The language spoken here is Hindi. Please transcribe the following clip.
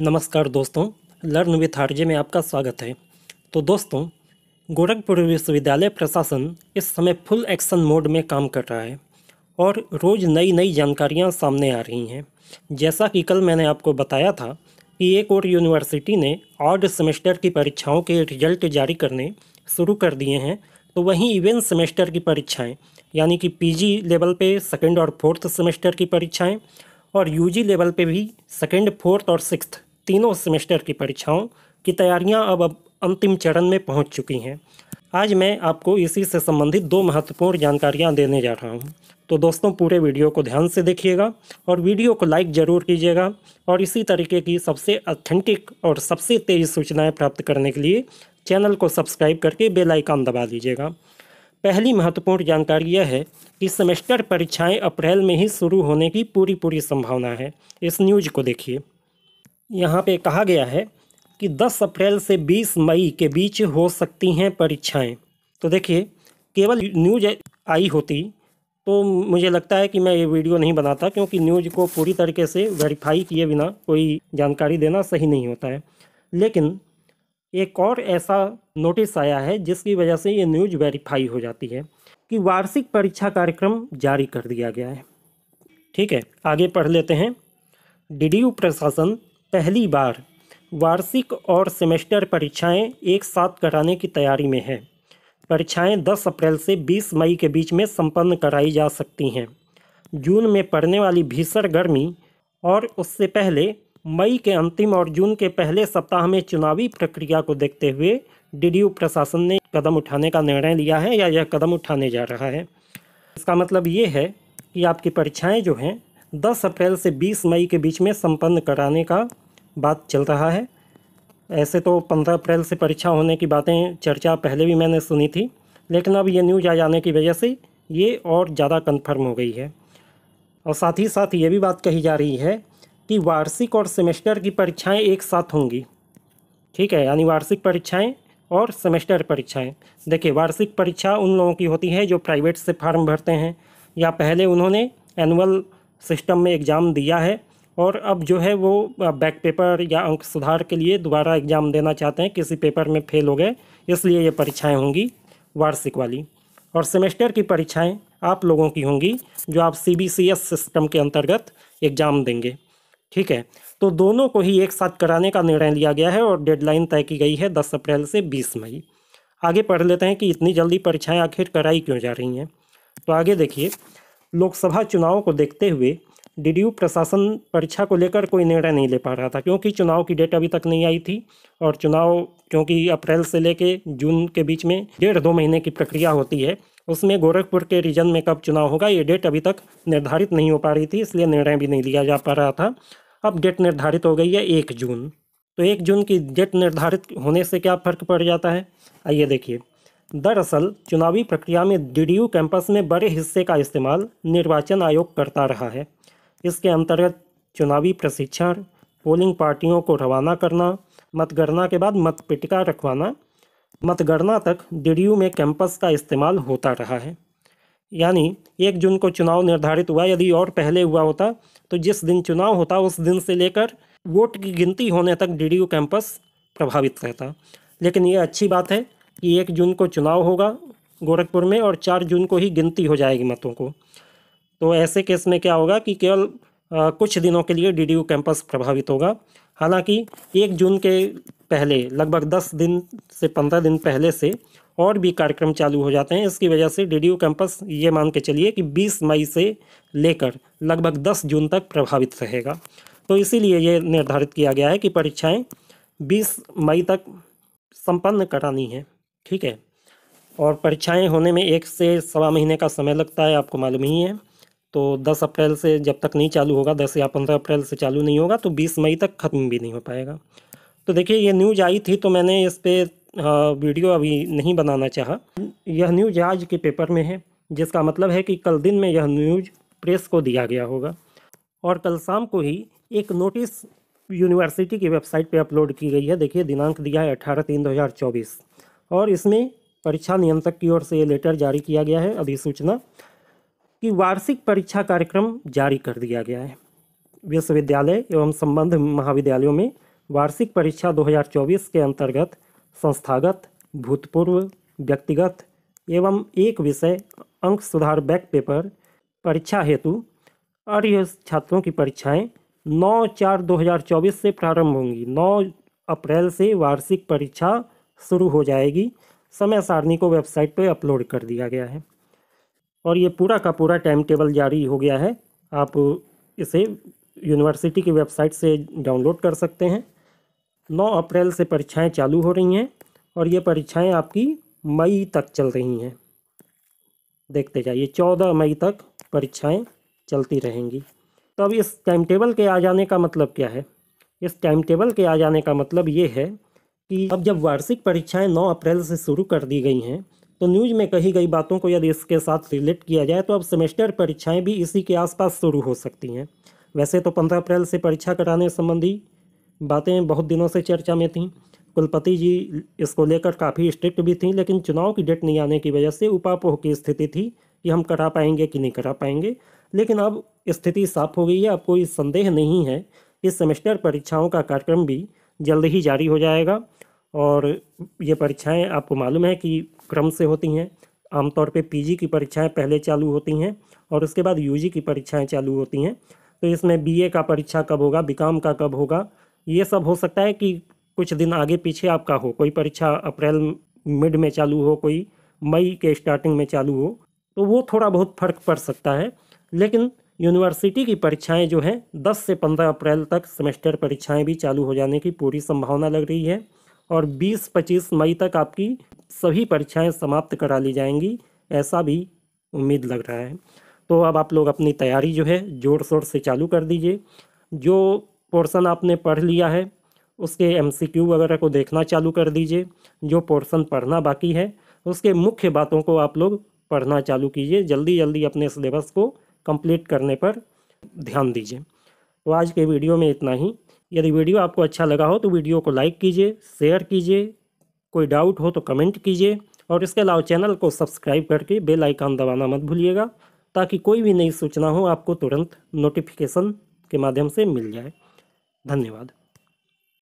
नमस्कार दोस्तों लर्न विथ आरजे में आपका स्वागत है तो दोस्तों गोरखपुर विश्वविद्यालय प्रशासन इस समय फुल एक्शन मोड में काम कर रहा है और रोज़ नई नई जानकारियां सामने आ रही हैं जैसा कि कल मैंने आपको बताया था कि एक और यूनिवर्सिटी ने ऑर्ड सेमेस्टर की परीक्षाओं के रिजल्ट जारी करने शुरू कर दिए हैं तो वहीं इवेंट सेमेस्टर की परीक्षाएँ यानी कि पी लेवल पर सेकेंड और फोर्थ सेमेस्टर की परीक्षाएँ और यूजी लेवल पे भी सेकेंड फोर्थ और सिक्स्थ तीनों सेमेस्टर की परीक्षाओं की तैयारियां अब अब अंतिम चरण में पहुंच चुकी हैं आज मैं आपको इसी से संबंधित दो महत्वपूर्ण जानकारियां देने जा रहा हूं। तो दोस्तों पूरे वीडियो को ध्यान से देखिएगा और वीडियो को लाइक ज़रूर कीजिएगा और इसी तरीके की सबसे ऑथेंटिक और सबसे तेज़ सूचनाएँ प्राप्त करने के लिए चैनल को सब्सक्राइब करके बेलाइकॉन दबा दीजिएगा पहली महत्वपूर्ण जानकारी यह है कि सेमेस्टर परीक्षाएं अप्रैल में ही शुरू होने की पूरी पूरी संभावना है इस न्यूज को देखिए यहाँ पे कहा गया है कि 10 अप्रैल से 20 मई के बीच हो सकती हैं परीक्षाएं तो देखिए केवल न्यूज आई होती तो मुझे लगता है कि मैं ये वीडियो नहीं बनाता क्योंकि न्यूज को पूरी तरीके से वेरीफाई किए बिना कोई जानकारी देना सही नहीं होता है लेकिन एक और ऐसा नोटिस आया है जिसकी वजह से ये न्यूज़ वेरीफाई हो जाती है कि वार्षिक परीक्षा कार्यक्रम जारी कर दिया गया है ठीक है आगे पढ़ लेते हैं डीडीयू प्रशासन पहली बार वार्षिक और सेमेस्टर परीक्षाएं एक साथ कराने की तैयारी में है परीक्षाएं 10 अप्रैल से 20 मई के बीच में संपन्न कराई जा सकती हैं जून में पड़ने वाली भीषण गर्मी और उससे पहले मई के अंतिम और जून के पहले सप्ताह में चुनावी प्रक्रिया को देखते हुए डी प्रशासन ने कदम उठाने का निर्णय लिया है या यह कदम उठाने जा रहा है इसका मतलब ये है कि आपकी परीक्षाएं जो हैं दस अप्रैल से बीस मई के बीच में संपन्न कराने का बात चल रहा है ऐसे तो पंद्रह अप्रैल से परीक्षा होने की बातें चर्चा पहले भी मैंने सुनी थी लेकिन अब ये न्यूज आ जाने की वजह से ये और ज़्यादा कन्फर्म हो गई है और साथ ही साथ ये भी बात कही जा रही है कि वार्षिक और सेमेस्टर की परीक्षाएं एक साथ होंगी ठीक है यानी वार्षिक परीक्षाएं और सेमेस्टर परीक्षाएं देखिए वार्षिक परीक्षा उन लोगों की होती है जो प्राइवेट से फार्म भरते हैं या पहले उन्होंने एनुअल सिस्टम में एग्ज़ाम दिया है और अब जो है वो बैक पेपर या अंक सुधार के लिए दोबारा एग्ज़ाम देना चाहते हैं किसी पेपर में फेल हो गए इसलिए ये परीक्षाएँ होंगी वार्षिक वाली और सेमेस्टर की परीक्षाएँ आप लोगों की होंगी जो आप सी सिस्टम के अंतर्गत एग्ज़ाम देंगे ठीक है तो दोनों को ही एक साथ कराने का निर्णय लिया गया है और डेडलाइन तय की गई है दस अप्रैल से बीस मई आगे पढ़ लेते हैं कि इतनी जल्दी परीक्षाएं आखिर कराई क्यों जा रही हैं तो आगे देखिए लोकसभा चुनाव को देखते हुए डीडीयू प्रशासन परीक्षा को लेकर कोई निर्णय नहीं ले पा रहा था क्योंकि चुनाव की डेट अभी तक नहीं आई थी और चुनाव क्योंकि अप्रैल से लेके जून के बीच में डेढ़ दो महीने की प्रक्रिया होती है उसमें गोरखपुर के रीजन में कब चुनाव होगा ये डेट अभी तक निर्धारित नहीं हो पा रही थी इसलिए निर्णय भी नहीं लिया जा पा रहा था अब डेट निर्धारित हो गई है एक जून तो एक जून की डेट निर्धारित होने से क्या फ़र्क पड़ जाता है आइए देखिए दरअसल चुनावी प्रक्रिया में डीडीयू कैंपस में बड़े हिस्से का इस्तेमाल निर्वाचन आयोग करता रहा है इसके अंतर्गत चुनावी प्रशिक्षण पोलिंग पार्टियों को रवाना करना मतगणना के बाद मतपेटिका रखवाना मतगणना तक डीडीयू में कैंपस का इस्तेमाल होता रहा है यानी एक जून को चुनाव निर्धारित हुआ यदि और पहले हुआ होता तो जिस दिन चुनाव होता उस दिन से लेकर वोट की गिनती होने तक डीडीयू कैंपस प्रभावित रहता लेकिन ये अच्छी बात है कि एक जून को चुनाव होगा गोरखपुर में और चार जून को ही गिनती हो जाएगी मतों को तो ऐसे केस में क्या होगा कि केवल कुछ दिनों के लिए डी कैंपस प्रभावित होगा हालांकि एक जून के पहले लगभग दस दिन से पंद्रह दिन पहले से और भी कार्यक्रम चालू हो जाते हैं इसकी वजह से डी कैंपस ये मान के चलिए कि बीस मई से लेकर लगभग दस जून तक प्रभावित रहेगा तो इसीलिए ये निर्धारित किया गया है कि परीक्षाएँ बीस मई तक संपन्न करानी है ठीक है और परीक्षाएं होने में एक से सवा महीने का समय लगता है आपको मालूम ही है तो 10 अप्रैल से जब तक नहीं चालू होगा 10 या 15 अप्रैल से चालू नहीं होगा तो 20 मई तक ख़त्म भी नहीं हो पाएगा तो देखिए ये न्यूज आई थी तो मैंने इस पर वीडियो अभी नहीं बनाना चाहा यह न्यूज आज के पेपर में है जिसका मतलब है कि कल दिन में यह न्यूज प्रेस को दिया गया होगा और कल शाम को ही एक नोटिस यूनिवर्सिटी की वेबसाइट पर अपलोड की गई है देखिए दिनांक दिया है अठारह तीन दो हज़ार चौबीस और इसमें परीक्षा नियंत्रक की ओर से ये लेटर जारी किया गया है अधिसूचना कि वार्षिक परीक्षा कार्यक्रम जारी कर दिया गया है विश्वविद्यालय एवं संबंध महाविद्यालयों में वार्षिक परीक्षा 2024 के अंतर्गत संस्थागत भूतपूर्व व्यक्तिगत एवं एक विषय अंक सुधार बैक पेपर परीक्षा हेतु अर्य छात्रों की परीक्षाएं 9 चार 2024 से प्रारंभ होंगी 9 अप्रैल से वार्षिक परीक्षा शुरू हो जाएगी समय सारणी को वेबसाइट पर अपलोड कर दिया गया है और ये पूरा का पूरा टाइम टेबल जारी हो गया है आप इसे यूनिवर्सिटी की वेबसाइट से डाउनलोड कर सकते हैं 9 अप्रैल से परीक्षाएं चालू हो रही हैं और ये परीक्षाएं आपकी मई तक चल रही हैं देखते जाइए 14 मई तक परीक्षाएं चलती रहेंगी तो अब इस टाइम टेबल के आ जाने का मतलब क्या है इस टाइम टेबल के आ जाने का मतलब ये है कि अब जब वार्षिक परीक्षाएं 9 अप्रैल से शुरू कर दी गई हैं तो न्यूज में कही गई बातों को यदि इसके साथ रिलेट किया जाए तो अब सेमेस्टर परीक्षाएं भी इसी के आसपास शुरू हो सकती हैं वैसे तो पंद्रह अप्रैल से परीक्षा कराने संबंधी बातें बहुत दिनों से चर्चा में थीं कुलपति जी इसको लेकर काफ़ी स्ट्रिक्ट भी थी लेकिन चुनाव की डेट नहीं आने की वजह से उपापोह की स्थिति थी कि हम करा पाएंगे कि नहीं करा पाएंगे लेकिन अब स्थिति साफ हो गई है अब कोई संदेह नहीं है कि सेमेस्टर परीक्षाओं का कार्यक्रम भी जल्द ही जारी हो जाएगा और ये परीक्षाएं आपको मालूम है कि क्रम से होती हैं आमतौर पे पीजी की परीक्षाएं पहले चालू होती हैं और उसके बाद यूजी की परीक्षाएं चालू होती हैं तो इसमें बीए का परीक्षा कब होगा बीकॉम का कब होगा ये सब हो सकता है कि कुछ दिन आगे पीछे आपका हो कोई परीक्षा अप्रैल मिड में चालू हो कोई मई के स्टार्टिंग में चालू हो तो वो थोड़ा बहुत फर्क पड़ सकता है लेकिन यूनिवर्सिटी की परीक्षाएं जो हैं 10 से 15 अप्रैल तक सेमेस्टर परीक्षाएं भी चालू हो जाने की पूरी संभावना लग रही है और 20-25 मई तक आपकी सभी परीक्षाएं समाप्त करा ली जाएंगी ऐसा भी उम्मीद लग रहा है तो अब आप लोग अपनी तैयारी जो है ज़ोर शोर से चालू कर दीजिए जो पोर्सन आपने पढ़ लिया है उसके एम वगैरह को देखना चालू कर दीजिए जो पोर्सन पढ़ना बाकी है उसके मुख्य बातों को आप लोग पढ़ना चालू कीजिए जल्दी जल्दी अपने सिलेबस को कंप्लीट करने पर ध्यान दीजिए तो आज के वीडियो में इतना ही यदि वीडियो आपको अच्छा लगा हो तो वीडियो को लाइक कीजिए शेयर कीजिए कोई डाउट हो तो कमेंट कीजिए और इसके अलावा चैनल को सब्सक्राइब करके बेल आइकन दबाना मत भूलिएगा ताकि कोई भी नई सूचना हो आपको तुरंत नोटिफिकेशन के माध्यम से मिल जाए धन्यवाद